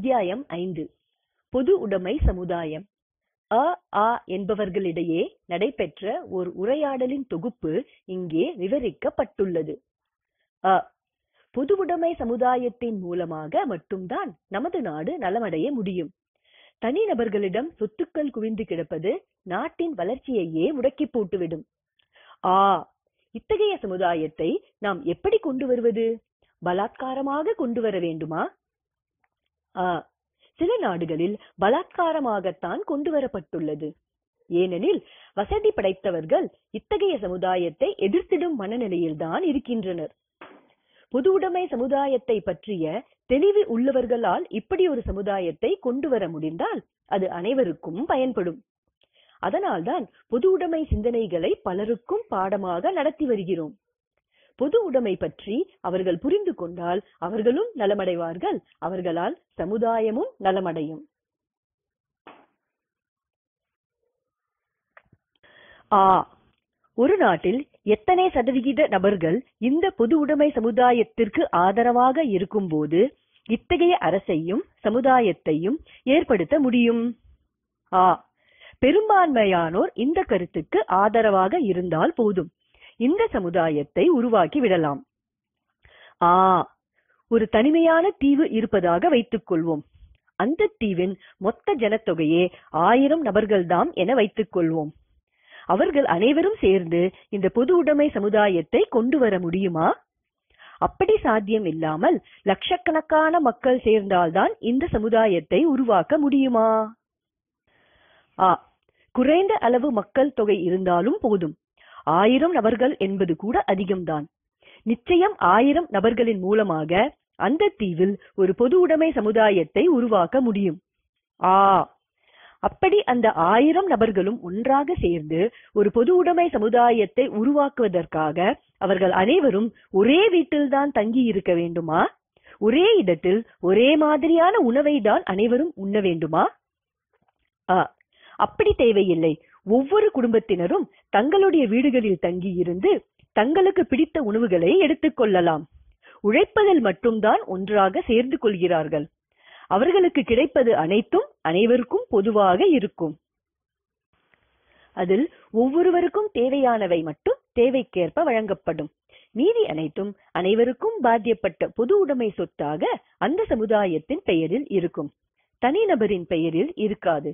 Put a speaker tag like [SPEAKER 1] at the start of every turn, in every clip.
[SPEAKER 1] அத்தியாயம் ஐந்து பொது உடைமை சமுதாயம் அ ஆ என்பவர்களிடையே நடைபெற்ற ஒரு உரையாடலின் தொகுப்பு இங்கே விவரிக்கப்பட்டுள்ளது அ உடைமை சமுதாயத்தின் மூலமாக மட்டும்தான் நமது நாடு நலமடைய முடியும் தனிநபர்களிடம் சொத்துக்கள் குவிந்து கிடப்பது நாட்டின் வளர்ச்சியையே முடக்கி போட்டுவிடும் ஆ இத்தகைய சமுதாயத்தை நாம் எப்படி கொண்டு வருவது பலாத்காரமாக கொண்டு வர வேண்டுமா சில நாடுகளில் பலாத்காரமாகத்தான் கொண்டு வரப்பட்டுள்ளது ஏனெனில் வசதி படைத்தவர்கள் இத்தகைய சமுதாயத்தை எதிர்த்திடும் மனநிலையில்தான் இருக்கின்றனர் உடைமை சமுதாயத்தை பற்றிய தெளிவு உள்ளவர்களால் இப்படி ஒரு சமுதாயத்தை கொண்டு வர முடிந்தால் அது அனைவருக்கும் பயன்படும் அதனால்தான் உடைமை சிந்தனைகளை பலருக்கும் பாடமாக நடத்தி வருகிறோம் பொது உடைமை பற்றி அவர்கள் புரிந்து கொண்டால் அவர்களும் நலமடைவார்கள் அவர்களால் சமுதாயமும் நலமடையும் ஆ ஒரு நாட்டில் எத்தனை சதவிகித நபர்கள் இந்த பொது உடைமை சமுதாயத்திற்கு ஆதரவாக இருக்கும்போது இத்தகைய அரசையும் சமுதாயத்தையும் ஏற்படுத்த முடியும் ஆ பெரும்பான்மையானோர் இந்த கருத்துக்கு ஆதரவாக இருந்தால் போதும் இந்த சமுதாயத்தை உருவாக்கி விடலாம் ஆ ஒரு தனிமையான தீவு இருப்பதாக வைத்துக் கொள்வோம் அந்த தீவின் மொத்த ஜனத்தொகையே ஆயிரம் நபர்கள்தாம் என வைத்துக் கொள்வோம் அவர்கள் அனைவரும் சேர்ந்து இந்த பொது உடைமை சமுதாயத்தை கொண்டு வர முடியுமா அப்படி சாத்தியம் இல்லாமல் லட்சக்கணக்கான மக்கள் சேர்ந்தால்தான் இந்த சமுதாயத்தை உருவாக்க முடியுமா ஆ குறைந்த அளவு மக்கள் தொகை இருந்தாலும் போதும் ஆயிரம் நபர்கள் என்பது கூட அதிகம்தான் நிச்சயம் ஆயிரம் நபர்களின் மூலமாக அந்த தீவில் ஒரு பொது உடைமை சமுதாயத்தை உருவாக்க முடியும் ஆ அப்படி அந்த ஆயிரம் நபர்களும் ஒன்றாக சேர்ந்து ஒரு பொது உடைமை சமுதாயத்தை உருவாக்குவதற்காக அவர்கள் அனைவரும் ஒரே வீட்டில்தான் தங்கி இருக்க வேண்டுமா ஒரே இடத்தில் ஒரே மாதிரியான உணவை தான் அனைவரும் உண்ண வேண்டுமா அப்படி தேவையில்லை ஒவ்வொரு குடும்பத்தினரும் தங்களுடைய வீடுகளில் தங்கியிருந்து தங்களுக்கு பிடித்த உணவுகளை எடுத்துக் கொள்ளலாம் உழைப்பதில் மட்டும்தான் ஒன்றாக சேர்ந்து கொள்கிறார்கள் அவர்களுக்கு கிடைப்பது அனைத்தும் அனைவருக்கும் பொதுவாக இருக்கும் அதில் ஒவ்வொருவருக்கும் தேவையானவை மட்டும் தேவைக்கேற்ப வழங்கப்படும் மீதி அனைத்தும் அனைவருக்கும் பாத்தியப்பட்ட பொது உடைமை சொத்தாக அந்த சமுதாயத்தின் பெயரில் இருக்கும் தனிநபரின் பெயரில் இருக்காது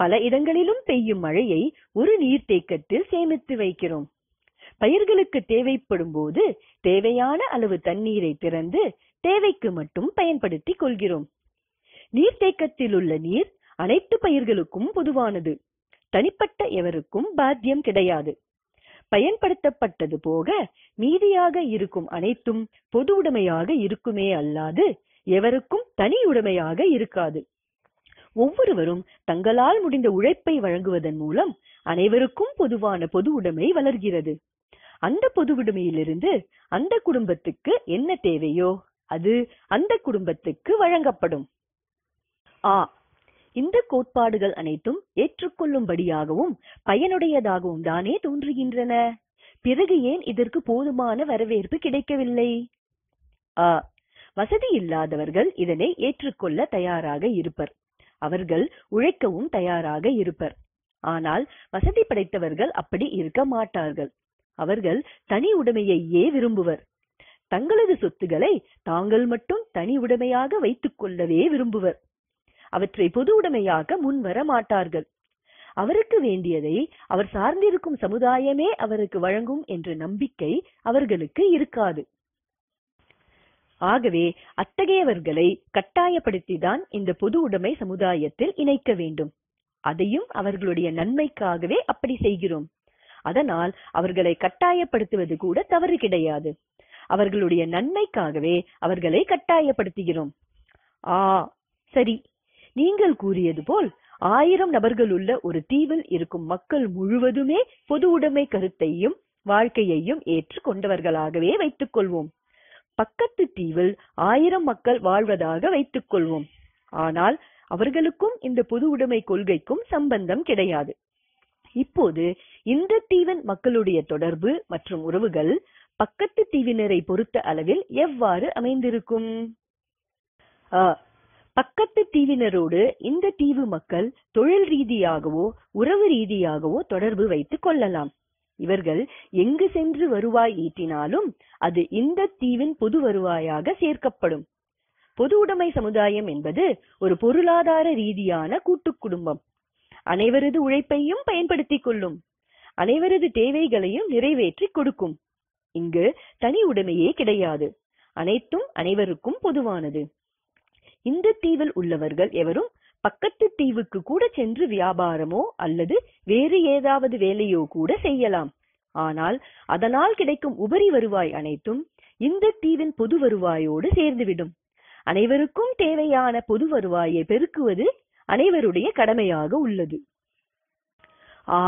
[SPEAKER 1] பல இடங்களிலும் பெய்யும் மழையை ஒரு நீர்த்தேக்கத்தில் சேமித்து வைக்கிறோம் பயிர்களுக்கு தேவைப்படும் போது தேவையான அளவு தண்ணீரை திறந்து தேவைக்கு மட்டும் பயன்படுத்திக் கொள்கிறோம் நீர்த்தேக்கத்தில் உள்ள நீர் அனைத்து பயிர்களுக்கும் பொதுவானது தனிப்பட்ட எவருக்கும் பாத்தியம் கிடையாது பயன்படுத்தப்பட்டது போக மீதியாக இருக்கும் அனைத்தும் பொது உடைமையாக இருக்குமே அல்லாது எவருக்கும் தனி உடைமையாக இருக்காது ஒவ்வொருவரும் தங்களால் முடிந்த உழைப்பை வழங்குவதன் மூலம் அனைவருக்கும் பொதுவான பொது உடைமை வளர்கிறது அந்த பொதுவுடைமையிலிருந்து அந்த குடும்பத்துக்கு என்ன தேவையோ அது அந்த குடும்பத்துக்கு வழங்கப்படும் ஆ இந்த கோட்பாடுகள் அனைத்தும் ஏற்றுக்கொள்ளும்படியாகவும் பயனுடையதாகவும் தானே தோன்றுகின்றன பிறகு ஏன் இதற்கு போதுமான வரவேற்பு கிடைக்கவில்லை ஆ வசதி இல்லாதவர்கள் இதனை ஏற்றுக்கொள்ள தயாராக இருப்பர் அவர்கள் உழைக்கவும் தயாராக இருப்பர் ஆனால் வசதி படைத்தவர்கள் அப்படி இருக்க மாட்டார்கள் அவர்கள் தனி உடைமையையே விரும்புவர் தங்களது சொத்துக்களை தாங்கள் மட்டும் தனி உடைமையாக வைத்துக் கொள்ளவே விரும்புவர் அவற்றை பொது உடைமையாக முன்வர மாட்டார்கள் அவருக்கு வேண்டியதை அவர் சார்ந்திருக்கும் சமுதாயமே அவருக்கு வழங்கும் என்ற நம்பிக்கை அவர்களுக்கு இருக்காது ஆகவே அத்தகையவர்களை கட்டாயப்படுத்திதான் இந்த பொது உடைமை சமுதாயத்தில் இணைக்க வேண்டும் அதையும் அவர்களுடைய நன்மைக்காகவே அப்படி செய்கிறோம் அதனால் அவர்களை கட்டாயப்படுத்துவது கூட தவறு கிடையாது அவர்களுடைய நன்மைக்காகவே அவர்களை கட்டாயப்படுத்துகிறோம் ஆ சரி நீங்கள் கூறியது போல் ஆயிரம் நபர்கள் உள்ள ஒரு தீவில் இருக்கும் மக்கள் முழுவதுமே பொது உடைமை கருத்தையும் வாழ்க்கையையும் ஏற்று கொண்டவர்களாகவே வைத்துக் கொள்வோம் பக்கத்து தீவில் ஆயிரம் மக்கள் வாழ்வதாக வைத்துக் கொள்வோம் ஆனால் அவர்களுக்கும் இந்த பொது உடைமை கொள்கைக்கும் சம்பந்தம் கிடையாது இப்போது இந்த தீவின் மக்களுடைய தொடர்பு மற்றும் உறவுகள் பக்கத்து தீவினரை பொறுத்த அளவில் எவ்வாறு அமைந்திருக்கும் பக்கத்து தீவினரோடு இந்த தீவு மக்கள் தொழில் ரீதியாகவோ உறவு ரீதியாகவோ தொடர்பு வைத்துக் கொள்ளலாம் இவர்கள் எங்கு சென்று வருவாய் ஈட்டினாலும் அது இந்த தீவின் பொது வருவாயாக சேர்க்கப்படும் பொது உடைமை சமுதாயம் என்பது ஒரு பொருளாதார ரீதியான கூட்டு குடும்பம் அனைவரது உழைப்பையும் பயன்படுத்திக் கொள்ளும் அனைவரது தேவைகளையும் நிறைவேற்றி கொடுக்கும் இங்கு தனி உடைமையே கிடையாது அனைத்தும் அனைவருக்கும் பொதுவானது இந்த தீவில் உள்ளவர்கள் எவரும் பக்கத்து தீவுக்கு கூட சென்று வியாபாரமோ அல்லது வேறு ஏதாவது வேலையோ கூட செய்யலாம் ஆனால் அதனால் கிடைக்கும் உபரி வருவாய் அனைத்தும் இந்த தீவின் பொது வருவாயோடு சேர்ந்துவிடும் அனைவருக்கும் தேவையான பொது வருவாயை பெருக்குவது அனைவருடைய கடமையாக உள்ளது ஆ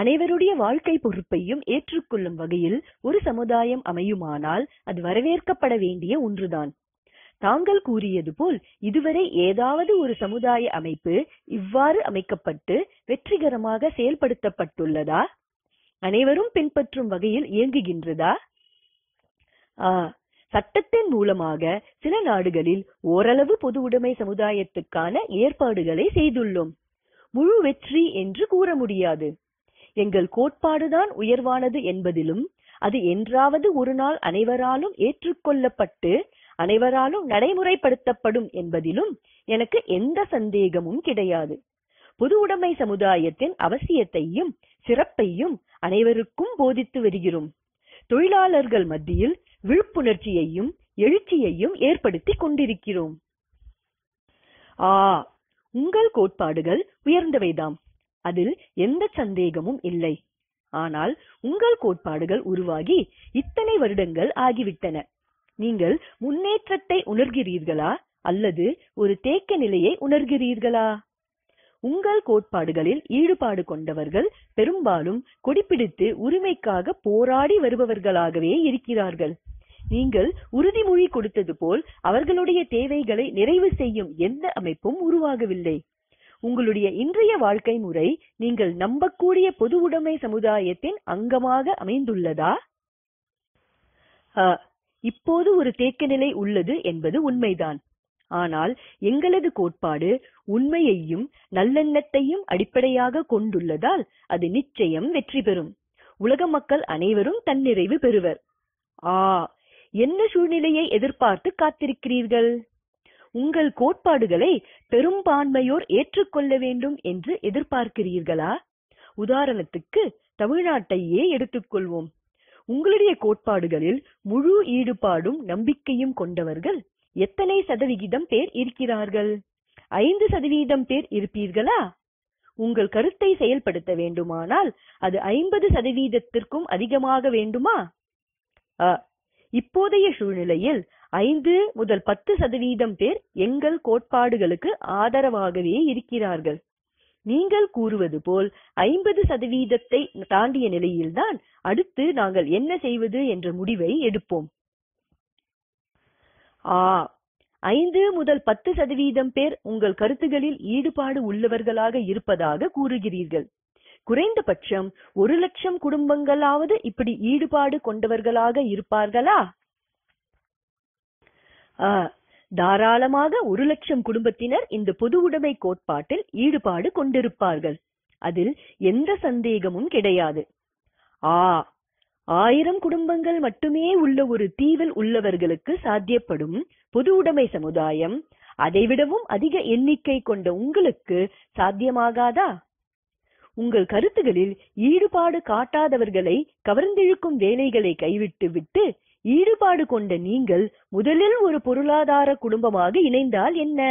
[SPEAKER 1] அனைவருடைய வாழ்க்கை பொறுப்பையும் ஏற்றுக்கொள்ளும் வகையில் ஒரு சமுதாயம் அமையுமானால் அது வரவேற்கப்பட வேண்டிய ஒன்றுதான் தாங்கள் கூறியது போல் இதுவரை ஏதாவது ஒரு சமுதாய அமைப்பு இவ்வாறு அமைக்கப்பட்டு வெற்றிகரமாக செயல்படுத்தப்பட்டுள்ளதா அனைவரும் பின்பற்றும் வகையில் இயங்குகின்றதா ஆ சட்டத்தின் மூலமாக சில நாடுகளில் ஓரளவு பொதுவுடைமை சமுதாயத்துக்கான ஏற்பாடுகளை செய்துள்ளோம் முழு வெற்றி என்று கூற முடியாது எங்கள் கோட்பாடுதான் உயர்வானது என்பதிலும் அது என்றாவது ஒரு நாள் அனைவராலும் ஏற்றுக்கொள்ளப்பட்டு அனைவராலும் நடைமுறைப்படுத்தப்படும் என்பதிலும் எனக்கு எந்த சந்தேகமும் கிடையாது பொது உடைமை சமுதாயத்தின் அவசியத்தையும் சிறப்பையும் அனைவருக்கும் போதித்து வருகிறோம் தொழிலாளர்கள் மத்தியில் விழிப்புணர்ச்சியையும் எழுச்சியையும் ஏற்படுத்தி கொண்டிருக்கிறோம் ஆ உங்கள் கோட்பாடுகள் உயர்ந்தவைதாம் அதில் எந்த சந்தேகமும் இல்லை ஆனால் உங்கள் கோட்பாடுகள் உருவாகி இத்தனை வருடங்கள் ஆகிவிட்டன நீங்கள் முன்னேற்றத்தை உணர்கிறீர்களா அல்லது ஒரு தேக்க நிலையை உணர்கிறீர்களா உங்கள் கோட்பாடுகளில் ஈடுபாடு கொண்டவர்கள் பெரும்பாலும் கொடிபிடித்து உரிமைக்காக போராடி வருபவர்களாகவே இருக்கிறார்கள் நீங்கள் உறுதிமொழி கொடுத்தது போல் அவர்களுடைய தேவைகளை நிறைவு செய்யும் எந்த அமைப்பும் உருவாகவில்லை உங்களுடைய இன்றைய வாழ்க்கை முறை நீங்கள் நம்பக்கூடிய பொது உடைமை சமுதாயத்தின் அங்கமாக அமைந்துள்ளதா இப்போது ஒரு தேக்கநிலை உள்ளது என்பது உண்மைதான் ஆனால் எங்களது கோட்பாடு உண்மையையும் நல்லெண்ணத்தையும் அடிப்படையாகக் கொண்டுள்ளதால் அது நிச்சயம் வெற்றி பெறும் உலக மக்கள் அனைவரும் தன்னிறைவு பெறுவர் ஆ என்ன சூழ்நிலையை எதிர்பார்த்து காத்திருக்கிறீர்கள் உங்கள் கோட்பாடுகளை பெரும்பான்மையோர் ஏற்றுக்கொள்ள வேண்டும் என்று எதிர்பார்க்கிறீர்களா உதாரணத்துக்கு தமிழ்நாட்டையே எடுத்துக்கொள்வோம் உங்களுடைய கோட்பாடுகளில் முழு ஈடுபாடும் நம்பிக்கையும் கொண்டவர்கள் எத்தனை சதவிகிதம் பேர் இருக்கிறார்கள் ஐந்து சதவீதம் பேர் இருப்பீர்களா உங்கள் கருத்தை செயல்படுத்த வேண்டுமானால் அது ஐம்பது சதவீதத்திற்கும் அதிகமாக வேண்டுமா இப்போதைய சூழ்நிலையில் ஐந்து முதல் பத்து சதவீதம் பேர் எங்கள் கோட்பாடுகளுக்கு ஆதரவாகவே இருக்கிறார்கள் நீங்கள் கூறுவது போல் ஐம்பது சதவீதத்தை தாண்டிய நிலையில்தான் அடுத்து நாங்கள் என்ன செய்வது என்ற முடிவை எடுப்போம் ஆ ஐந்து முதல் பத்து சதவீதம் பேர் உங்கள் கருத்துகளில் ஈடுபாடு உள்ளவர்களாக இருப்பதாக கூறுகிறீர்கள் குறைந்தபட்சம் ஒரு லட்சம் குடும்பங்களாவது இப்படி ஈடுபாடு கொண்டவர்களாக இருப்பார்களா தாராளமாக ஒரு லட்சம் குடும்பத்தினர் இந்த உடைமை கோட்பாட்டில் ஈடுபாடு கொண்டிருப்பார்கள் அதில் எந்த சந்தேகமும் கிடையாது ஆ ஆயிரம் குடும்பங்கள் மட்டுமே உள்ள ஒரு தீவில் உள்ளவர்களுக்கு சாத்தியப்படும் பொதுவுடைமை சமுதாயம் அதைவிடவும் அதிக எண்ணிக்கை கொண்ட உங்களுக்கு சாத்தியமாகாதா உங்கள் கருத்துகளில் ஈடுபாடு காட்டாதவர்களை கவர்ந்திழுக்கும் வேலைகளை கைவிட்டு விட்டு ஈடுபாடு கொண்ட நீங்கள் முதலில் ஒரு பொருளாதார குடும்பமாக இணைந்தால் என்ன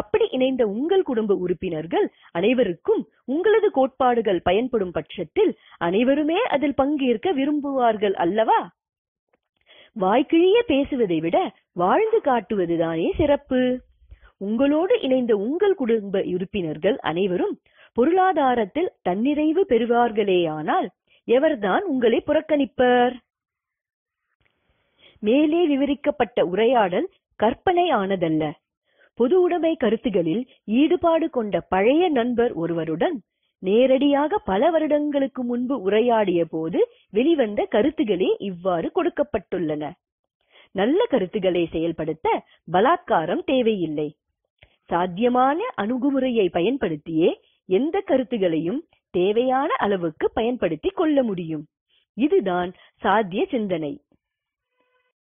[SPEAKER 1] அப்படி இணைந்த உங்கள் குடும்ப உறுப்பினர்கள் அனைவருக்கும் உங்களது கோட்பாடுகள் பயன்படும் பட்சத்தில் அனைவருமே அதில் பங்கேற்க விரும்புவார்கள் அல்லவா வாய்க்கிழிய பேசுவதை விட வாழ்ந்து காட்டுவதுதானே சிறப்பு உங்களோடு இணைந்த உங்கள் குடும்ப உறுப்பினர்கள் அனைவரும் பொருளாதாரத்தில் தன்னிறைவு பெறுவார்களேயானால் எவர்தான் உங்களை புறக்கணிப்பர் மேலே விவரிக்கப்பட்ட உரையாடல் கற்பனை ஆனதல்ல பொது உடைமை கருத்துகளில் ஈடுபாடு கொண்ட பழைய நண்பர் ஒருவருடன் நேரடியாக பல வருடங்களுக்கு முன்பு உரையாடிய போது வெளிவந்த கருத்துகளே இவ்வாறு கொடுக்கப்பட்டுள்ளன நல்ல கருத்துக்களை செயல்படுத்த பலாத்காரம் தேவையில்லை சாத்தியமான அணுகுமுறையை பயன்படுத்தியே எந்த கருத்துகளையும் தேவையான அளவுக்கு பயன்படுத்திக் கொள்ள முடியும் இதுதான் சாத்திய சிந்தனை